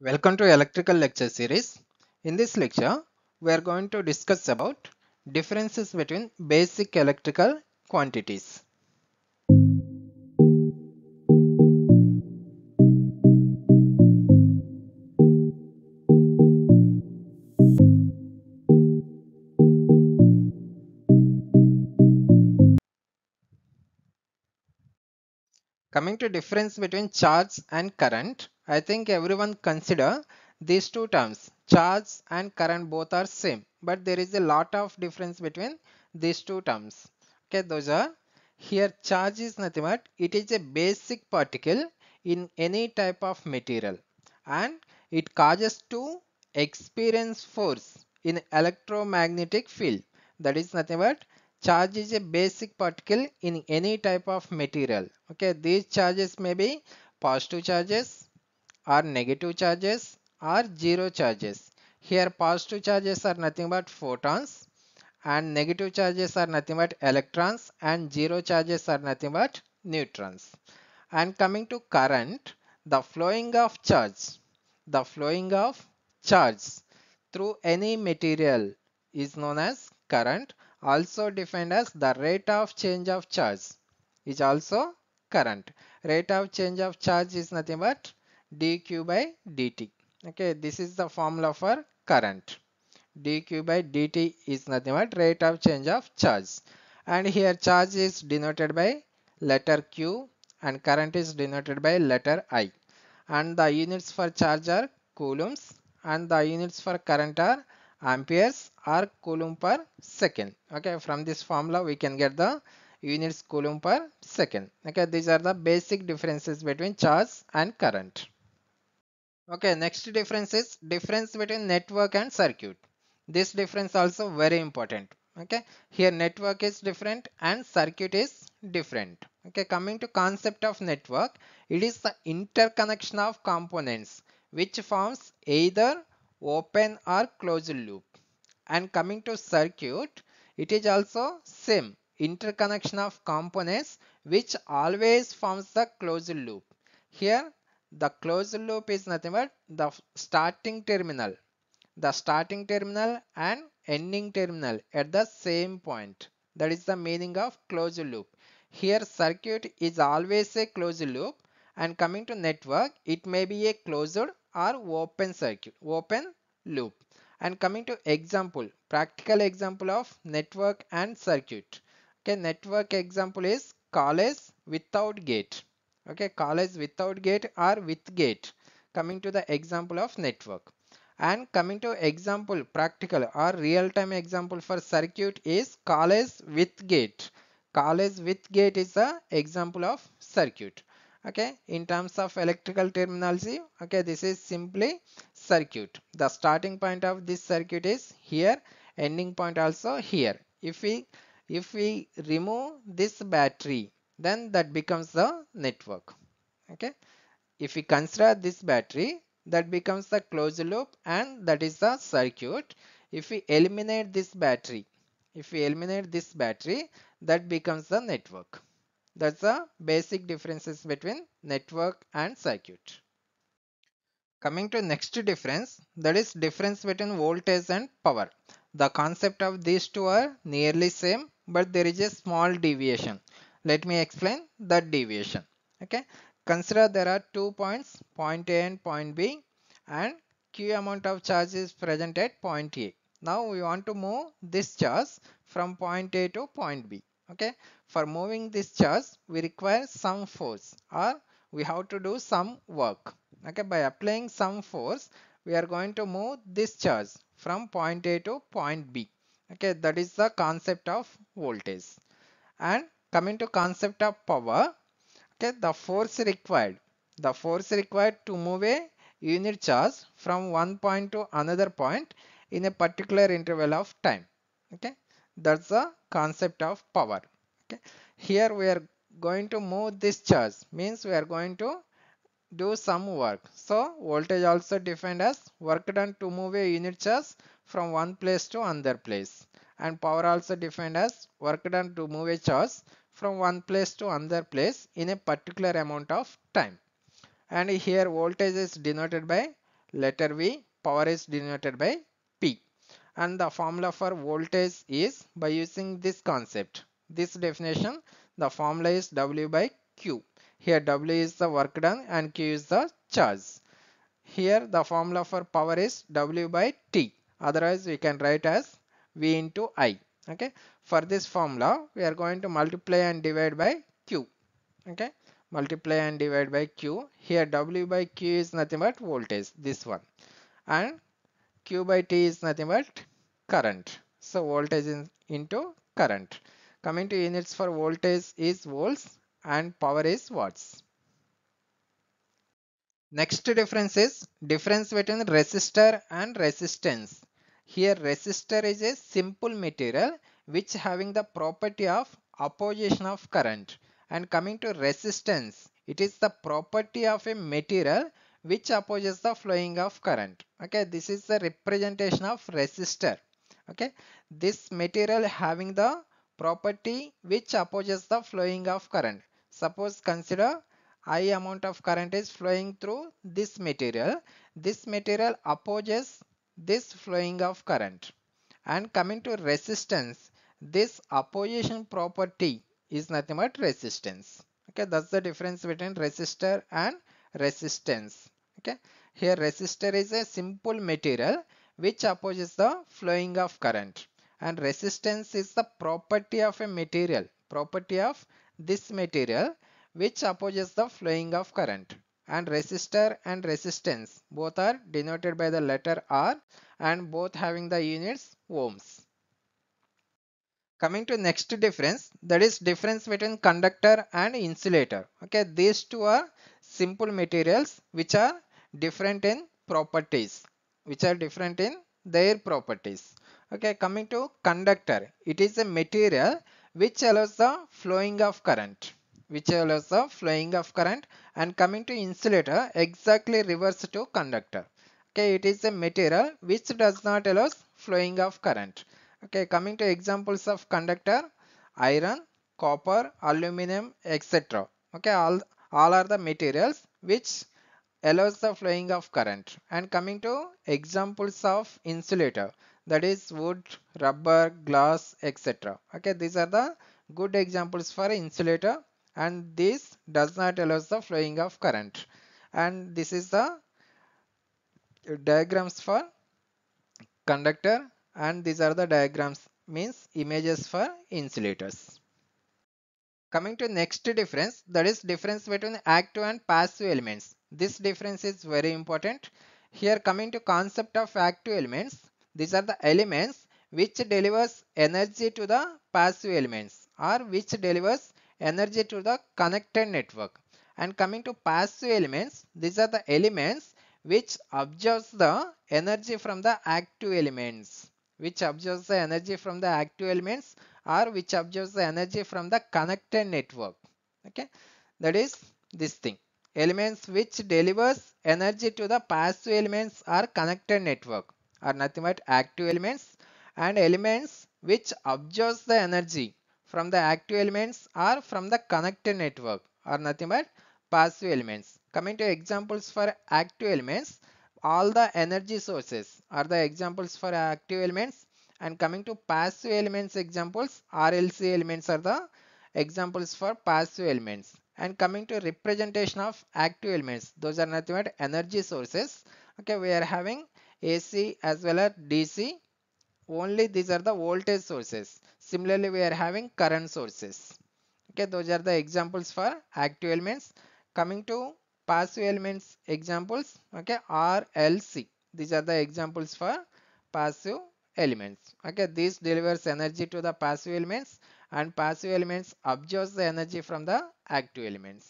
Welcome to electrical lecture series. In this lecture, we are going to discuss about differences between basic electrical quantities. Coming to difference between charge and current, I think everyone consider these two terms. Charge and current both are same, but there is a lot of difference between these two terms. Okay, those are here charge is nothing but it is a basic particle in any type of material and it causes to experience force in electromagnetic field that is nothing but charge is a basic particle in any type of material okay these charges may be positive charges or negative charges or zero charges here positive charges are nothing but photons and negative charges are nothing but electrons and zero charges are nothing but neutrons and coming to current the flowing of charge the flowing of charge through any material is known as current also defined as the rate of change of charge is also current. Rate of change of charge is nothing but dq by dt. Okay, this is the formula for current. dq by dt is nothing but rate of change of charge. And here charge is denoted by letter q and current is denoted by letter i. And the units for charge are coulombs and the units for current are amperes or coulomb per second okay from this formula we can get the units coulomb per second okay these are the basic differences between charge and current okay next difference is difference between network and circuit this difference also very important okay here network is different and circuit is different okay coming to concept of network it is the interconnection of components which forms either open or closed loop and coming to circuit it is also same interconnection of components which always forms the closed loop here the closed loop is nothing but the starting terminal the starting terminal and ending terminal at the same point that is the meaning of closed loop here circuit is always a closed loop and coming to network it may be a closed are open circuit open loop and coming to example practical example of network and circuit okay network example is college without gate okay college without gate or with gate coming to the example of network and coming to example practical or real-time example for circuit is college with gate college with gate is a example of circuit okay in terms of electrical terminology okay this is simply circuit the starting point of this circuit is here ending point also here if we if we remove this battery then that becomes the network okay if we consider this battery that becomes the closed loop and that is the circuit if we eliminate this battery if we eliminate this battery that becomes the network that's the basic differences between network and circuit. Coming to next difference, that is difference between voltage and power. The concept of these two are nearly same, but there is a small deviation. Let me explain that deviation. Okay, consider there are two points, point A and point B, and Q amount of charge is present at point A. Now we want to move this charge from point A to point B okay for moving this charge we require some force or we have to do some work okay by applying some force we are going to move this charge from point a to point b okay that is the concept of voltage and coming to concept of power okay the force required the force required to move a unit charge from one point to another point in a particular interval of time okay that's the concept of power okay here we are going to move this charge means we are going to do some work so voltage also defined as work done to move a unit charge from one place to another place and power also defined as work done to move a charge from one place to another place in a particular amount of time and here voltage is denoted by letter v power is denoted by and the formula for voltage is by using this concept this definition the formula is W by Q here W is the work done and Q is the charge here the formula for power is W by T otherwise we can write as V into I okay for this formula we are going to multiply and divide by Q okay multiply and divide by Q here W by Q is nothing but voltage this one and Q by T is nothing but current. So voltage in, into current. Coming to units for voltage is volts and power is watts. Next difference is difference between resistor and resistance. Here resistor is a simple material which having the property of opposition of current and coming to resistance it is the property of a material which opposes the flowing of current. Okay this is the representation of resistor okay this material having the property which opposes the flowing of current suppose consider i amount of current is flowing through this material this material opposes this flowing of current and coming to resistance this opposition property is nothing but resistance okay that's the difference between resistor and resistance okay here resistor is a simple material which opposes the flowing of current and resistance is the property of a material property of this material which opposes the flowing of current and resistor and resistance both are denoted by the letter R and both having the units ohms. Coming to next difference that is difference between conductor and insulator. Okay, these two are simple materials which are different in properties which are different in their properties. Okay, coming to conductor, it is a material which allows the flowing of current which allows the flowing of current and coming to insulator exactly reverse to conductor okay it is a material which does not allow flowing of current okay coming to examples of conductor iron copper aluminum etc okay all all are the materials which allows the flowing of current. And coming to examples of insulator that is wood, rubber, glass etc. Okay, these are the good examples for insulator and this does not allow the flowing of current. And this is the diagrams for conductor and these are the diagrams means images for insulators. Coming to next difference that is difference between active and passive elements. This difference is very important. Here coming to concept of active elements. These are the elements which delivers energy to the passive elements or which delivers energy to the connected network. And coming to passive elements, these are the elements which absorbs the energy from the active elements which absorbs the energy from the active elements or which absorbs the energy from the connected network okay that is this thing elements which delivers energy to the passive elements are connected network are nothing but active elements and elements which absorbs the energy from the active elements are from the connected network are nothing but passive elements. Coming to examples for active elements, all the energy sources are the examples for active elements and coming to passive elements examples, RLC elements are the examples for passive elements and coming to representation of active elements those are nothing but energy sources okay we are having AC as well as DC only these are the voltage sources similarly we are having current sources okay those are the examples for active elements coming to passive elements examples okay R L C these are the examples for passive elements okay this delivers energy to the passive elements and passive elements absorbs the energy from the active elements.